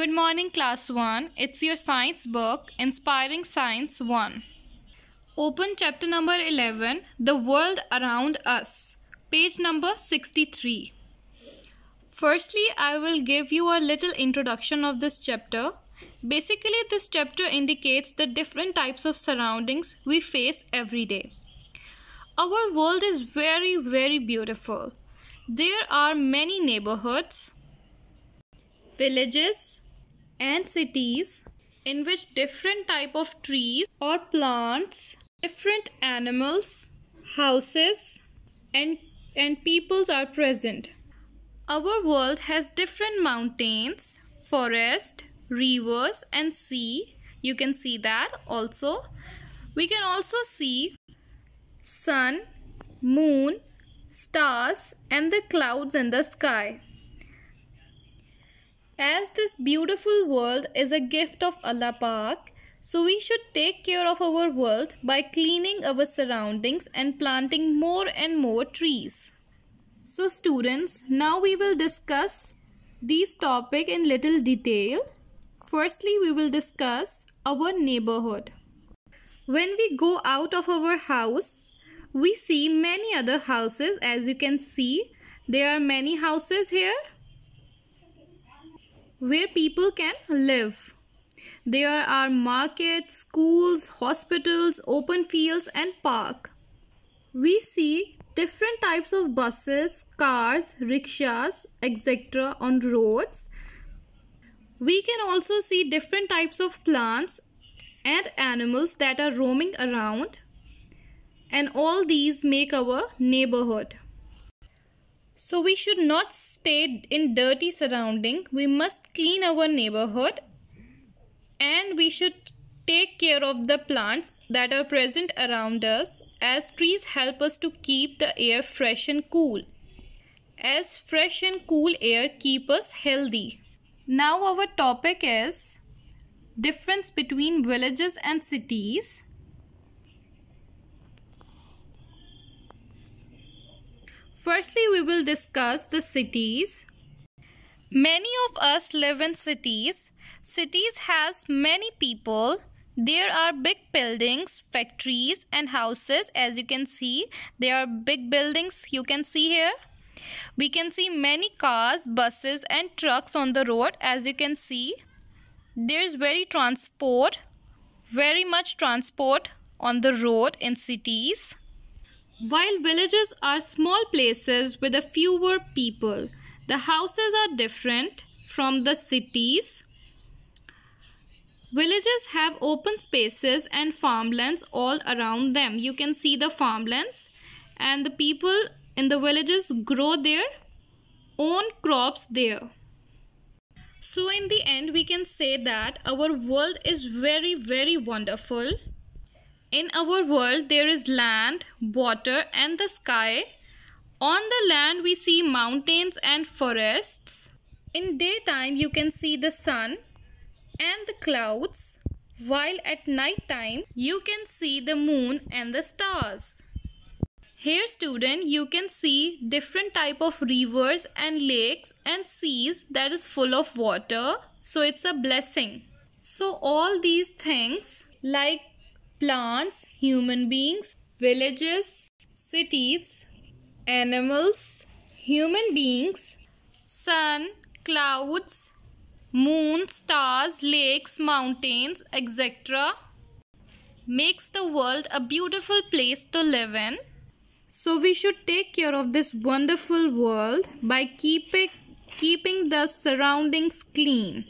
Good morning, Class 1. It's your science book, Inspiring Science 1. Open chapter number 11, The World Around Us, page number 63. Firstly, I will give you a little introduction of this chapter. Basically, this chapter indicates the different types of surroundings we face every day. Our world is very, very beautiful. There are many neighborhoods, villages, and cities in which different type of trees or plants, different animals, houses and, and peoples are present. Our world has different mountains, forest, rivers and sea. You can see that also. We can also see sun, moon, stars and the clouds in the sky. As this beautiful world is a gift of Allah Pak, so we should take care of our world by cleaning our surroundings and planting more and more trees. So students, now we will discuss these topic in little detail. Firstly, we will discuss our neighborhood. When we go out of our house, we see many other houses as you can see. There are many houses here where people can live. There are markets, schools, hospitals, open fields and park. We see different types of buses, cars, rickshaws, etc. on roads. We can also see different types of plants and animals that are roaming around and all these make our neighborhood. So we should not stay in dirty surrounding. We must clean our neighborhood and we should take care of the plants that are present around us as trees help us to keep the air fresh and cool. As fresh and cool air keep us healthy. Now our topic is difference between villages and cities. Firstly, we will discuss the cities. Many of us live in cities. Cities has many people. There are big buildings, factories and houses as you can see. There are big buildings you can see here. We can see many cars, buses and trucks on the road as you can see. There is very transport, very much transport on the road in cities. While villages are small places with a fewer people, the houses are different from the cities. Villages have open spaces and farmlands all around them. You can see the farmlands and the people in the villages grow their own crops there. So in the end, we can say that our world is very, very wonderful. In our world, there is land, water, and the sky. On the land, we see mountains and forests. In daytime, you can see the sun and the clouds, while at nighttime, you can see the moon and the stars. Here student you can see different type of rivers and lakes and seas that is full of water so it's a blessing. So all these things like plants, human beings, villages, cities, animals, human beings, sun, clouds, moon, stars, lakes, mountains, etc. makes the world a beautiful place to live in. So we should take care of this wonderful world by keeping keeping the surroundings clean.